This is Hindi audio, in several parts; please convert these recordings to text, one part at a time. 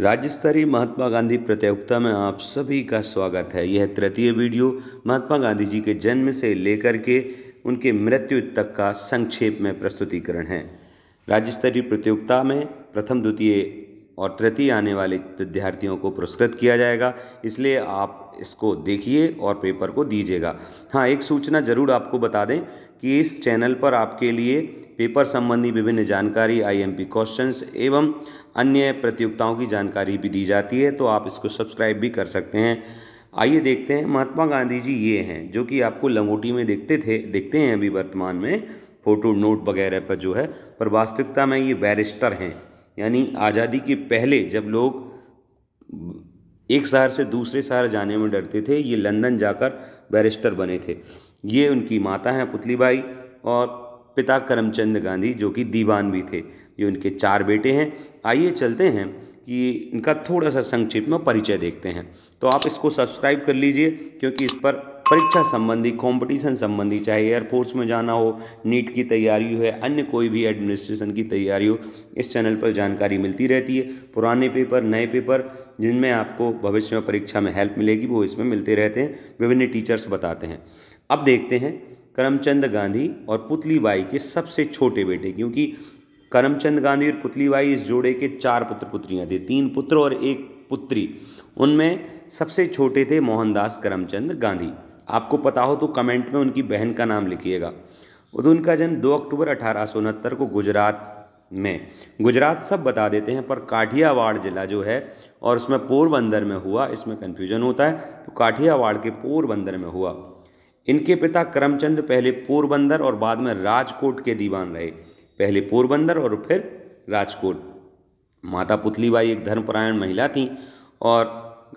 राज्य स्तरीय महात्मा गांधी प्रतियोगिता में आप सभी का स्वागत है यह तृतीय वीडियो महात्मा गांधी जी के जन्म से लेकर के उनके मृत्यु तक का संक्षेप में प्रस्तुतिकरण है राज्य स्तरीय प्रतियोगिता में प्रथम द्वितीय और तृतीय आने वाले विद्यार्थियों को पुरस्कृत किया जाएगा इसलिए आप इसको देखिए और पेपर को दीजिएगा हाँ एक सूचना ज़रूर आपको बता दें कि इस चैनल पर आपके लिए पेपर संबंधी विभिन्न जानकारी आईएमपी क्वेश्चंस एवं अन्य प्रतियोगिताओं की जानकारी भी दी जाती है तो आप इसको सब्सक्राइब भी कर सकते हैं आइए देखते हैं महात्मा गांधी जी ये हैं जो कि आपको लंगोटी में देखते थे देखते हैं अभी वर्तमान में फ़ोटो नोट वगैरह पर जो है पर वास्तविकता में ये बैरिस्टर हैं यानी आज़ादी के पहले जब लोग एक शहर से दूसरे शहर जाने में डरते थे ये लंदन जाकर बैरिस्टर बने थे ये उनकी माता हैं बाई और पिता करमचंद गांधी जो कि दीवान भी थे ये उनके चार बेटे हैं आइए चलते हैं कि इनका थोड़ा सा संक्षिप्त में परिचय देखते हैं तो आप इसको सब्सक्राइब कर लीजिए क्योंकि इस पर परीक्षा संबंधी कंपटीशन संबंधी चाहे एयरफोर्स में जाना हो नीट की तैयारी है अन्य कोई भी एडमिनिस्ट्रेशन की तैयारी हो इस चैनल पर जानकारी मिलती रहती है पुराने पेपर नए पेपर जिनमें आपको भविष्य में परीक्षा में हेल्प मिलेगी वो इसमें मिलते रहते हैं विभिन्न टीचर्स बताते हैं अब देखते हैं करमचंद गांधी और पुतली बाई के सबसे छोटे बेटे क्योंकि करमचंद गांधी और पुतलीबाई इस जोड़े के चार पुत्र पुत्रियाँ थे तीन पुत्र और एक पुत्री उनमें सबसे छोटे थे मोहनदास करमचंद गांधी आपको पता हो तो कमेंट में उनकी बहन का नाम लिखिएगा उनका जन्म 2 अक्टूबर अठारह को गुजरात में गुजरात सब बता देते हैं पर काठियावाड़ जिला जो है और उसमें पोरबंदर में हुआ इसमें कन्फ्यूजन होता है तो काठियावाड़ के पोरबंदर में हुआ इनके पिता करमचंद पहले पोरबंदर और बाद में राजकोट के दीवान रहे पहले पोरबंदर और फिर राजकोट माता पुतलीबाई एक धर्मपरायण महिला थीं और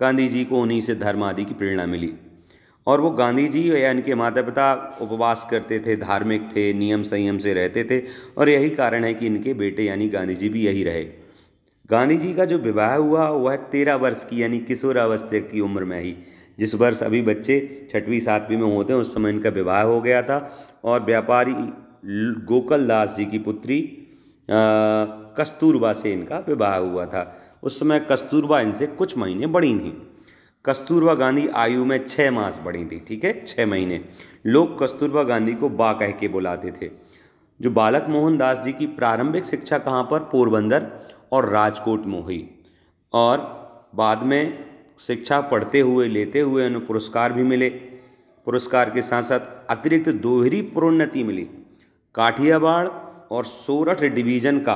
गांधी जी को उन्हीं से धर्म आदि की प्रेरणा मिली और वो गांधी जी या इनके माता पिता उपवास करते थे धार्मिक थे नियम संयम से रहते थे और यही कारण है कि इनके बेटे यानी गांधी जी भी यही रहे गांधी जी का जो विवाह हुआ वह तेरह वर्ष की यानी किशोरावस्था की उम्र में ही जिस वर्ष अभी बच्चे छठवीं सातवीं में होते हैं उस समय इनका विवाह हो गया था और व्यापारी गोकल दास जी की पुत्री कस्तूरबा से इनका विवाह हुआ था उस समय कस्तूरबा इनसे कुछ महीने बड़ी थी कस्तूरबा गांधी आयु में छः मास बड़ी थी ठीक है छः महीने लोग कस्तूरबा गांधी को बा कह के बुलाते थे जो बालक मोहन दास जी की प्रारंभिक शिक्षा कहाँ पर पोरबंदर और राजकोट में हुई और बाद में शिक्षा पढ़ते हुए लेते हुए उन्हें पुरस्कार भी मिले पुरस्कार के साथ साथ अतिरिक्त दोहरी प्रोन्नति मिली काठियावाड़ और सोरठ डिवीज़न का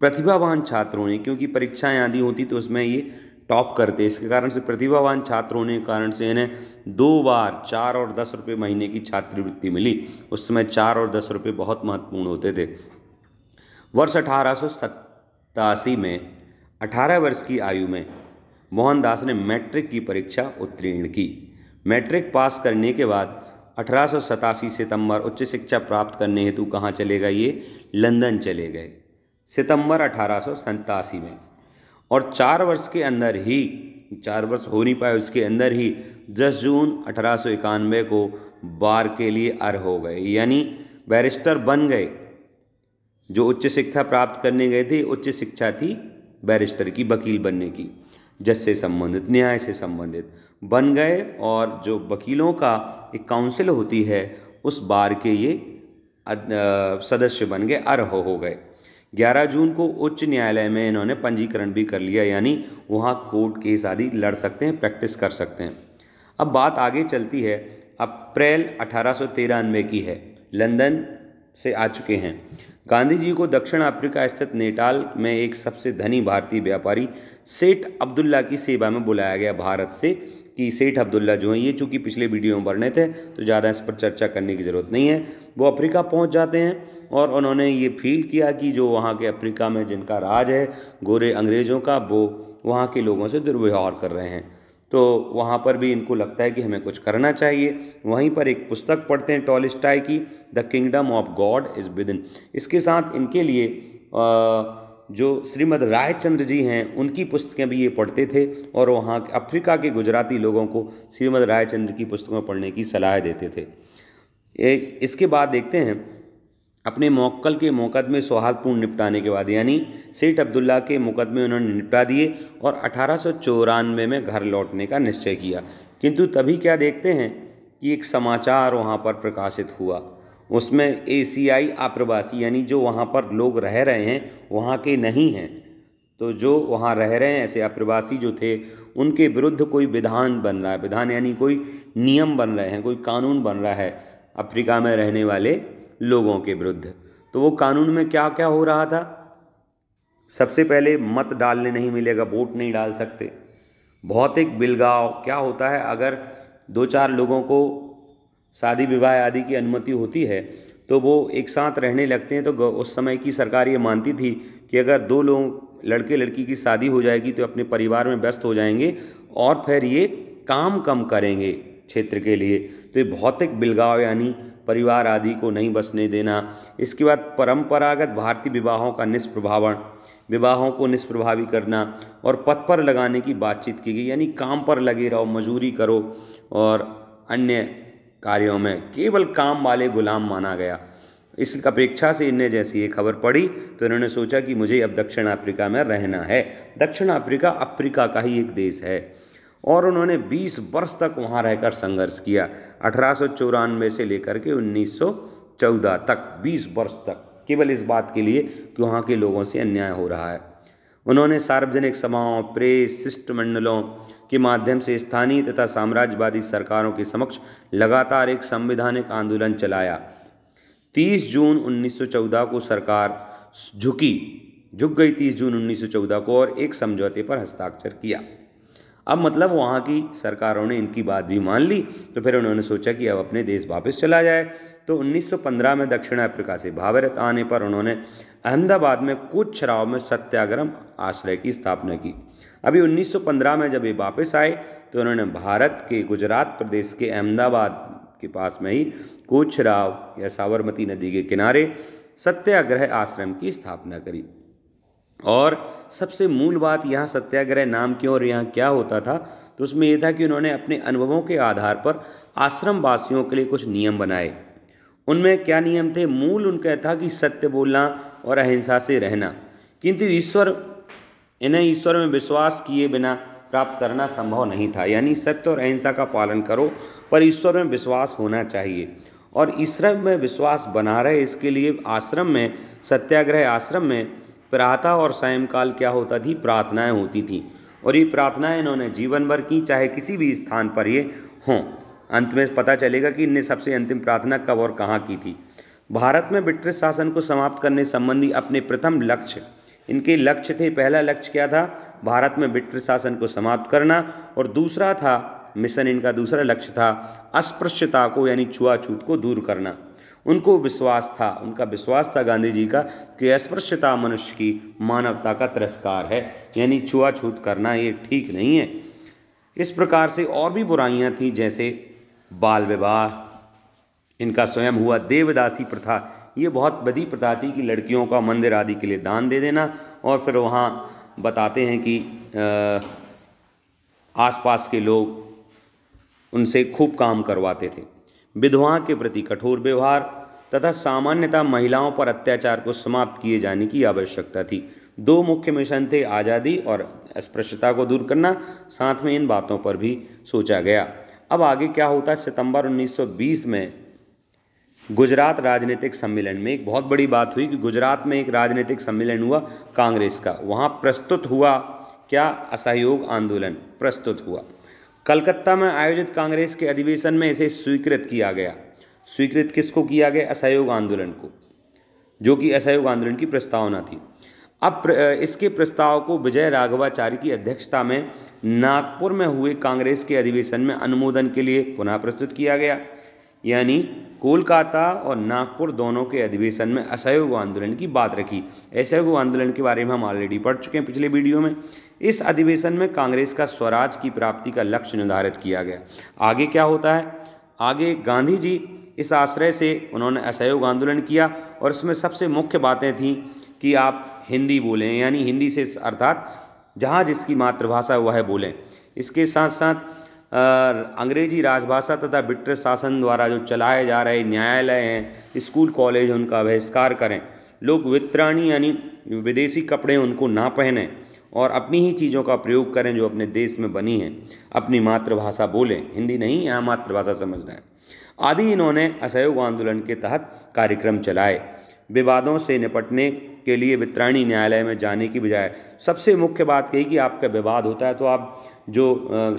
प्रतिभावान छात्रों ने क्योंकि परीक्षाएं आदि होती तो उसमें ये टॉप करते इसके कारण से प्रतिभावान छात्रों ने के कारण से इन्हें दो बार चार और दस रुपये महीने की छात्रवृत्ति मिली उस समय चार और दस रुपये बहुत महत्वपूर्ण होते थे वर्ष अठारह में अठारह वर्ष की आयु में मोहनदास ने मैट्रिक की परीक्षा उत्तीर्ण की मैट्रिक पास करने के बाद अठारह सितंबर उच्च शिक्षा प्राप्त करने हेतु कहाँ चले गए ये लंदन चले गए सितंबर अठारह में और चार वर्ष के अंदर ही चार वर्ष हो नहीं पाए उसके अंदर ही 10 जून अठारह को बार के लिए अर् हो गए यानी बैरिस्टर बन गए जो उच्च शिक्षा प्राप्त करने गए थे उच्च शिक्षा थी बैरिस्टर की वकील बनने की जस से संबंधित न्याय से संबंधित बन गए और जो वकीलों का एक काउंसिल होती है उस बार के ये सदस्य बन गए अरह हो गए 11 जून को उच्च न्यायालय में इन्होंने पंजीकरण भी कर लिया यानी वहाँ कोर्ट केस आदि लड़ सकते हैं प्रैक्टिस कर सकते हैं अब बात आगे चलती है अप्रैल अठारह की है लंदन से आ चुके हैं गांधी जी को दक्षिण अफ्रीका स्थित नेटाल में एक सबसे धनी भारतीय व्यापारी सेठ अब्दुल्ला की सेवा में बुलाया गया भारत से कि सेठ अब्दुल्ला जो हैं ये चूँकि पिछले वीडियो में वर्णित है तो ज़्यादा इस पर चर्चा करने की ज़रूरत नहीं है वो अफ्रीका पहुंच जाते हैं और उन्होंने ये फील किया कि जो वहाँ के अफ्रीका में जिनका राज है गोरे अंग्रेज़ों का वो वहाँ के लोगों से दुर्व्यवहार कर रहे हैं तो वहाँ पर भी इनको लगता है कि हमें कुछ करना चाहिए वहीं पर एक पुस्तक पढ़ते हैं टॉलिस्टाई की the kingdom of God is within इसके साथ इनके लिए आ, जो श्रीमद रायचंद्र जी हैं उनकी पुस्तकें भी ये पढ़ते थे और वहाँ अफ्रीका के गुजराती लोगों को श्रीमद रायचंद्र की पुस्तकों पढ़ने की सलाह देते थे एक इसके बाद देखते हैं अपने मोक्कल के मुकदमे सौहार्दपूर्ण निपटाने के बाद यानी सेठ अब्दुल्ला के मुकदमे उन्होंने निपटा दिए और अठारह में घर लौटने का निश्चय किया किंतु तभी क्या देखते हैं कि एक समाचार वहाँ पर प्रकाशित हुआ उसमें एशियाई आप्रवासी यानी जो वहाँ पर लोग रह रहे हैं वहाँ के नहीं हैं तो जो वहाँ रह रहे हैं ऐसे आप्रवासी जो थे उनके विरुद्ध कोई विधान बन रहा है विधान यानी कोई नियम बन रहे हैं कोई कानून बन रहा है अफ्रीका में रहने वाले लोगों के विरुद्ध तो वो कानून में क्या क्या हो रहा था सबसे पहले मत डालने नहीं मिलेगा वोट नहीं डाल सकते भौतिक बिलगाव क्या होता है अगर दो चार लोगों को शादी विवाह आदि की अनुमति होती है तो वो एक साथ रहने लगते हैं तो उस समय की सरकार ये मानती थी कि अगर दो लोग लड़के लड़की की शादी हो जाएगी तो अपने परिवार में व्यस्त हो जाएंगे और फिर ये काम कम करेंगे क्षेत्र के लिए तो ये भौतिक बिलगाव यानी परिवार आदि को नहीं बसने देना इसके बाद परंपरागत भारतीय विवाहों का निष्प्रभावण विवाहों को निष्प्रभावी करना और पथ पर लगाने की बातचीत की गई यानी काम पर लगे रहो मजूरी करो और अन्य कार्यों में केवल काम वाले गुलाम माना गया इस अपेक्षा से इन्हें जैसी ये खबर पड़ी तो इन्होंने सोचा कि मुझे अब दक्षिण अफ्रीका में रहना है दक्षिण अफ्रीका अफ्रीका का ही एक देश है और उन्होंने 20 वर्ष तक वहाँ रहकर संघर्ष किया अठारह से लेकर के 1914 तक 20 वर्ष तक केवल इस बात के लिए कि वहाँ के लोगों से अन्याय हो रहा है उन्होंने सार्वजनिक सभाओं प्रेस शिष्टमंडलों के माध्यम से स्थानीय तथा साम्राज्यवादी सरकारों के समक्ष लगातार एक संवैधानिक आंदोलन चलाया 30 जून 1914 को सरकार झुकी झुक गई 30 जून 1914 को और एक समझौते पर हस्ताक्षर किया अब मतलब वहाँ की सरकारों ने इनकी बात भी मान ली तो फिर उन्होंने सोचा कि अब अपने देश वापस चला जाए तो 1915 में दक्षिण अफ्रीका से भारत आने पर उन्होंने अहमदाबाद में कुछ छराव में सत्याग्रह आश्रय की स्थापना की अभी 1915 में जब ये वापस आए तो उन्होंने भारत के गुजरात प्रदेश के अहमदाबाद के पास में ही कुछ राव या साबरमती नदी के किनारे सत्याग्रह आश्रम की स्थापना करी और सबसे मूल बात यहाँ सत्याग्रह नाम क्यों और यहाँ क्या होता था तो उसमें यह था कि उन्होंने अपने अनुभवों के आधार पर आश्रम वासियों के लिए कुछ नियम बनाए उनमें क्या नियम थे मूल उनका था कि सत्य बोलना और अहिंसा से रहना किंतु ईश्वर इन्हें ईश्वर में विश्वास किए बिना प्राप्त करना संभव नहीं था यानी सत्य और अहिंसा का पालन करो पर ईश्वर में विश्वास होना चाहिए और ईश्वर में विश्वास बना रहे इसके लिए आश्रम में सत्याग्रह आश्रम में प्रातः और सायंकाल क्या होता थी प्रार्थनाएं होती थी और ये प्रार्थनाएं इन्होंने जीवन भर की चाहे किसी भी स्थान पर ये हों अंत में पता चलेगा कि इनने सबसे अंतिम प्रार्थना कब और कहाँ की थी भारत में ब्रिटिश शासन को समाप्त करने संबंधी अपने प्रथम लक्ष्य इनके लक्ष्य थे पहला लक्ष्य क्या था भारत में ब्रिटिश शासन को समाप्त करना और दूसरा था मिशन इनका दूसरा लक्ष्य था अस्पृश्यता को यानी छुआछूत को दूर करना उनको विश्वास था उनका विश्वास था गांधी जी का कि अस्पृश्यता मनुष्य की मानवता का तिरस्कार है यानी छुआछूत करना ये ठीक नहीं है इस प्रकार से और भी बुराइयाँ थीं जैसे बाल विवाह इनका स्वयं हुआ देवदासी प्रथा ये बहुत बदी प्रथा थी कि लड़कियों का मंदिर आदि के लिए दान दे देना और फिर वहाँ बताते हैं कि आसपास के लोग उनसे खूब काम करवाते थे विधवा के प्रति कठोर व्यवहार तथा सामान्यतः महिलाओं पर अत्याचार को समाप्त किए जाने की आवश्यकता थी दो मुख्य मिशन थे आज़ादी और अस्पृश्यता को दूर करना साथ में इन बातों पर भी सोचा गया अब आगे क्या होता सितंबर 1920 में गुजरात राजनीतिक सम्मेलन में एक बहुत बड़ी बात हुई कि गुजरात में एक राजनीतिक सम्मेलन हुआ कांग्रेस का वहाँ प्रस्तुत हुआ क्या असहयोग आंदोलन प्रस्तुत हुआ कलकत्ता में आयोजित कांग्रेस के अधिवेशन में इसे स्वीकृत किया गया स्वीकृत किसको किया गया असहयोग आंदोलन को जो कि असहयोग आंदोलन की प्रस्तावना थी अब इसके प्रस्ताव को विजय राघवाचार्य की अध्यक्षता में नागपुर में हुए कांग्रेस के अधिवेशन में अनुमोदन के लिए पुनः प्रस्तुत किया गया यानी कोलकाता और नागपुर दोनों के अधिवेशन में असहयोग आंदोलन की बात रखी असहयोग आंदोलन के बारे में हम ऑलरेडी पढ़ चुके हैं पिछले वीडियो में इस अधिवेशन में कांग्रेस का स्वराज की प्राप्ति का लक्ष्य निर्धारित किया गया आगे क्या होता है आगे गांधी जी इस आश्रय से उन्होंने असहयोग आंदोलन किया और इसमें सबसे मुख्य बातें थीं कि आप हिंदी बोलें यानी हिंदी से अर्थात जहाँ जिसकी मातृभाषा वह बोलें इसके साथ साथ अंग्रेजी राजभाषा तथा ब्रिटिश शासन द्वारा जो चलाए जा रहे न्यायालय हैं स्कूल कॉलेज उनका बहिष्कार करें लोग वितरणी यानी विदेशी कपड़े उनको ना पहने और अपनी ही चीज़ों का प्रयोग करें जो अपने देश में बनी है अपनी मातृभाषा बोलें हिंदी नहीं यहाँ मातृभाषा समझना है आदि इन्होंने असहयोग आंदोलन के तहत कार्यक्रम चलाए विवादों से निपटने के लिए वितरणी न्यायालय में जाने की बजाय सबसे मुख्य बात यही कि आपका विवाद होता है तो आप जो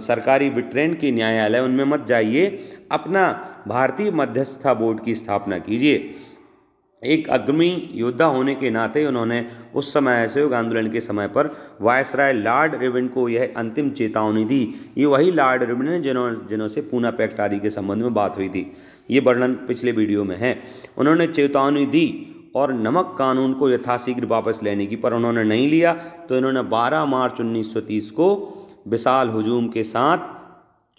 सरकारी वितरण के न्यायालय उनमें मत जाइए अपना भारतीय मध्यस्थता बोर्ड की स्थापना कीजिए एक अग्नि योद्धा होने के नाते उन्होंने उस समय असहयोग आंदोलन के समय पर वायसराय लॉर्ड रिविन को यह अंतिम चेतावनी दी ये वही लॉर्ड रिविन है जिन्होंने जिन्हों से पूना पैक्ट आदि के संबंध में बात हुई थी ये वर्णन पिछले वीडियो में है उन्होंने चेतावनी दी और नमक कानून को यथाशीघ्र वापस लेने की पर उन्होंने नहीं लिया तो इन्होंने 12 मार्च 1930 को विशाल हजूम के साथ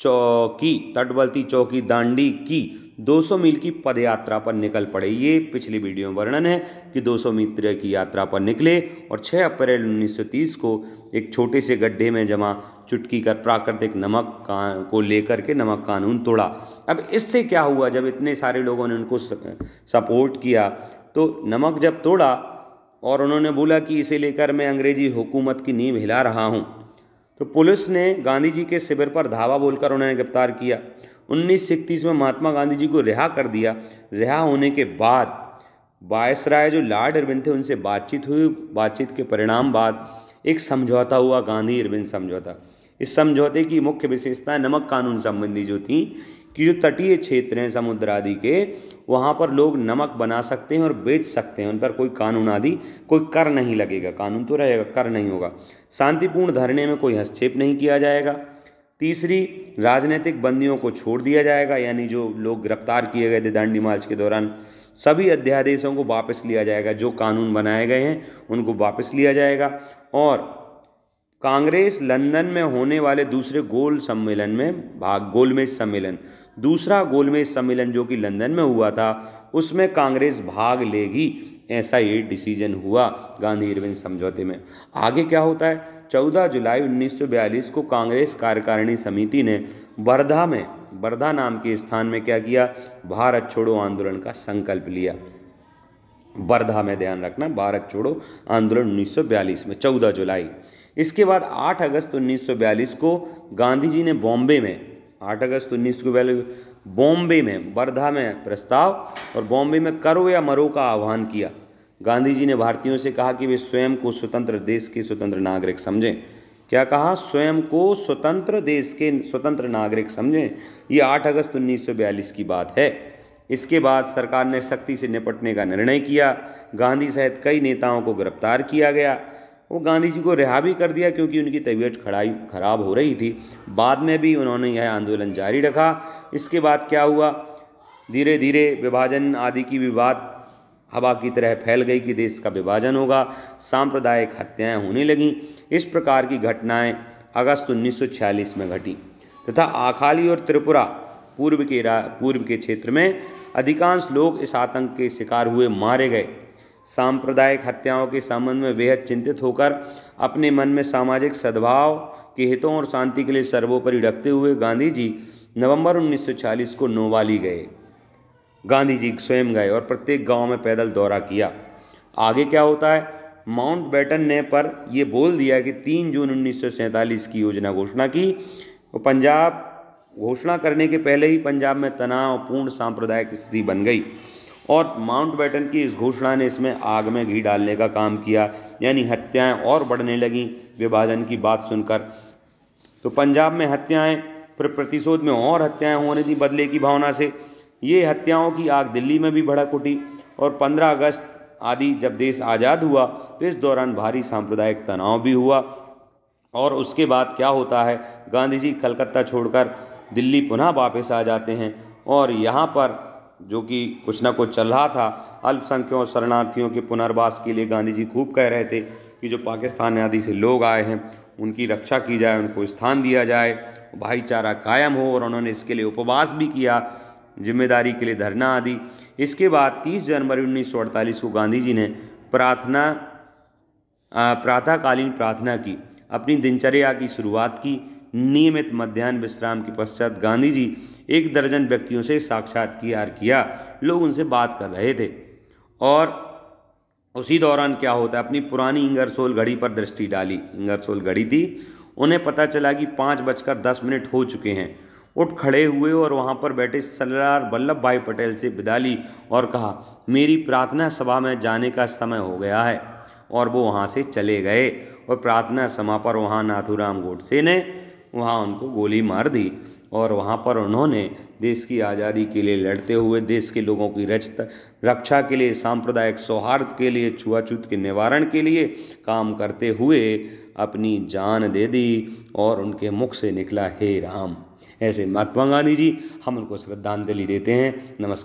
चौकी तटवर्ती चौकी दांडी की 200 मील की पदयात्रा पर निकल पड़े ये पिछली वीडियो में वर्णन है कि 200 मील की यात्रा पर निकले और 6 अप्रैल 1930 को एक छोटे से गड्ढे में जमा चुटकी कर प्राकृतिक नमक का को लेकर के नमक कानून तोड़ा अब इससे क्या हुआ जब इतने सारे लोगों ने उनको सपोर्ट किया तो नमक जब तोड़ा और उन्होंने बोला कि इसे लेकर मैं अंग्रेजी हुकूमत की नींव हिला रहा हूँ तो पुलिस ने गांधी जी के शिविर पर धावा बोलकर उन्हें गिरफ्तार किया उन्नीस में महात्मा गांधी जी को रिहा कर दिया रिहा होने के बाद राय जो लार्ड अरविंद थे उनसे बातचीत हुई बातचीत के परिणाम बाद एक समझौता हुआ गांधी अरविंद समझौता इस समझौते की मुख्य विशेषता नमक कानून संबंधी जो थी कि जो तटीय क्षेत्र हैं समुद्र आदि के वहाँ पर लोग नमक बना सकते हैं और बेच सकते हैं उन पर कोई कानून आदि कोई कर नहीं लगेगा कानून तो रहेगा कर नहीं होगा शांतिपूर्ण धरने में कोई हस्तक्षेप नहीं किया जाएगा तीसरी राजनीतिक बंदियों को छोड़ दिया जाएगा यानी जो लोग गिरफ्तार किए गए थे दांडी मार्च के दौरान सभी अध्यादेशों को वापस लिया जाएगा जो कानून बनाए गए हैं उनको वापस लिया जाएगा और कांग्रेस लंदन में होने वाले दूसरे गोल सम्मेलन में भाग गोलमेज सम्मेलन दूसरा गोलमेज सम्मेलन जो कि लंदन में हुआ था उसमें कांग्रेस भाग लेगी ऐसा ये डिसीजन हुआ गांधी इरविन समझौते में आगे क्या होता है 14 जुलाई 1942 को कांग्रेस कार्यकारिणी समिति ने वर्धा में वर्धा नाम के स्थान में क्या किया भारत छोड़ो आंदोलन का संकल्प लिया वर्धा में ध्यान रखना भारत छोड़ो आंदोलन 1942 में 14 जुलाई इसके बाद 8 अगस्त 1942 को गांधी जी ने बॉम्बे में आठ अगस्त उन्नीस को वैल्यू बॉम्बे में वर्धा में प्रस्ताव और बॉम्बे में करो या मरो का आह्वान किया गांधी जी ने भारतीयों से कहा कि वे स्वयं को स्वतंत्र देश के स्वतंत्र नागरिक समझें क्या कहा स्वयं को स्वतंत्र देश के स्वतंत्र नागरिक समझें ये 8 अगस्त 1942 की बात है इसके बाद सरकार ने सख्ती से निपटने का निर्णय किया गांधी सहित कई नेताओं को गिरफ्तार किया गया वो गांधी जी को रिहा भी कर दिया क्योंकि उनकी तबीयत खड़ाई खराब हो रही थी बाद में भी उन्होंने यह आंदोलन जारी रखा इसके बाद क्या हुआ धीरे धीरे विभाजन आदि की विवाद हवा की तरह फैल गई कि देश का विभाजन होगा सांप्रदायिक हत्याएं होने लगीं इस प्रकार की घटनाएं अगस्त 1946 में घटी तथा आखाली और त्रिपुरा पूर्व के पूर्व के क्षेत्र में अधिकांश लोग इस आतंक के शिकार हुए मारे गए सांप्रदायिक हत्याओं के संबंध में बेहद चिंतित होकर अपने मन में सामाजिक सद्भाव के हितों और शांति के लिए सर्वोपरि रखते हुए गांधी जी नवंबर 1940 को नोवाली गए गांधी जी स्वयं गए और प्रत्येक गांव में पैदल दौरा किया आगे क्या होता है माउंट बैटन ने पर यह बोल दिया कि 3 जून उन्नीस की योजना घोषणा की और पंजाब घोषणा करने के पहले ही पंजाब में तनावपूर्ण सांप्रदायिक स्थिति बन गई और बैटन की इस घोषणा ने इसमें आग में घी डालने का काम किया यानी हत्याएं और बढ़ने लगीं विभाजन की बात सुनकर तो पंजाब में हत्याएं फिर प्रतिशोध में और हत्याएं होने थी बदले की भावना से ये हत्याओं की आग दिल्ली में भी भड़क उठी और 15 अगस्त आदि जब देश आज़ाद हुआ तो इस दौरान भारी सांप्रदायिक तनाव भी हुआ और उसके बाद क्या होता है गांधी जी कलकत्ता छोड़कर दिल्ली पुनः वापस आ जाते हैं और यहाँ पर जो कि कुछ ना कुछ चल रहा था अल्पसंख्यकों और शरणार्थियों के पुनर्वास के लिए गांधी जी खूब कह रहे थे कि जो पाकिस्तान आदि से लोग आए हैं उनकी रक्षा की जाए उनको स्थान दिया जाए भाईचारा कायम हो और उन्होंने इसके लिए उपवास भी किया जिम्मेदारी के लिए धरना आदि इसके बाद 30 जनवरी उन्नीस को गांधी जी ने प्रार्थना प्रातःकालीन प्रार्थना की अपनी दिनचर्या की शुरुआत की नियमित मध्यान्ह विश्राम के पश्चात गांधी जी एक दर्जन व्यक्तियों से साक्षात किया लोग उनसे बात कर रहे थे और उसी दौरान क्या होता है अपनी पुरानी इंगरसोल घड़ी पर दृष्टि डाली इंगरसोल घड़ी थी उन्हें पता चला कि पाँच बजकर दस मिनट हो चुके हैं उठ खड़े हुए और वहाँ पर बैठे सरदार वल्लभ भाई पटेल से विदा ली और कहा मेरी प्रार्थना सभा में जाने का समय हो गया है और वो वहाँ से चले गए और प्रार्थना सभा पर वहाँ नाथूराम गोडसे ने वहाँ उनको गोली मार दी और वहाँ पर उन्होंने देश की आज़ादी के लिए लड़ते हुए देश के लोगों की रचत रक्षा के लिए सांप्रदायिक सौहार्द के लिए छुआछूत के निवारण के लिए काम करते हुए अपनी जान दे दी और उनके मुख से निकला हे राम ऐसे महात्मा गांधी जी हम उनको श्रद्धांजलि देते हैं नमस्कार